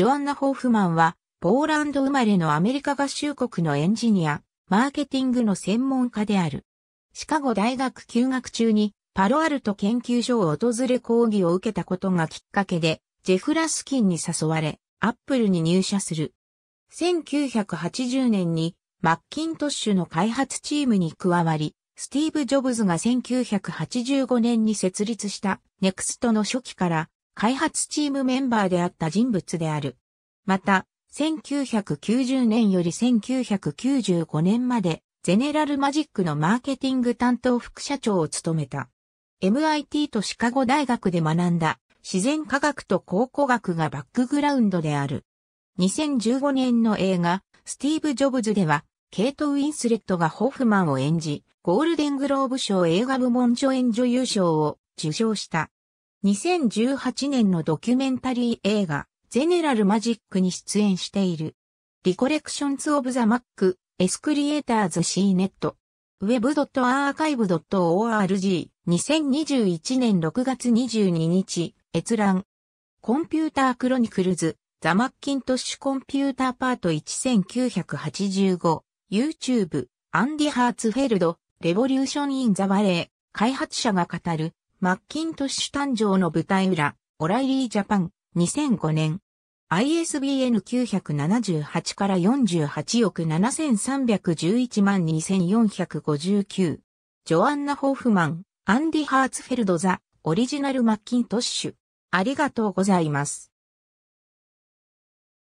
ジョアンナ・ホーフマンは、ポーランド生まれのアメリカ合衆国のエンジニア、マーケティングの専門家である。シカゴ大学休学中にパロアルト研究所を訪れ講義を受けたことがきっかけで、ジェフラスキンに誘われ、アップルに入社する。1980年にマッキントッシュの開発チームに加わり、スティーブ・ジョブズが1985年に設立したネクストの初期から開発チームメンバーであった人物である。また、1990年より1995年まで、ゼネラルマジックのマーケティング担当副社長を務めた。MIT とシカゴ大学で学んだ自然科学と考古学がバックグラウンドである。2015年の映画、スティーブ・ジョブズでは、ケイト・ウィンスレットがホフマンを演じ、ゴールデングローブ賞映画部門助演女優賞を受賞した。2018年のドキュメンタリー映画、ゼネラルマジックに出演している。リコレクションズ・オブ・ザ・マック、エスクリエイターズ・シーネット。web.archive.org2021 年6月22日、閲覧。コンピュータークロニクルズ、ザ・マッキントッシュコンピューターパート1985、YouTube、アンディ・ハーツフェルド、レボリューション・イン・ザ・バレー、開発者が語る、マッキントッシュ誕生の舞台裏、オライリージャパン、2005年。ISBN 978から48億7311万2459。ジョアンナ・ホーフマン、アンディ・ハーツフェルド・ザ・オリジナル・マッキントッシュ。ありがとうございます。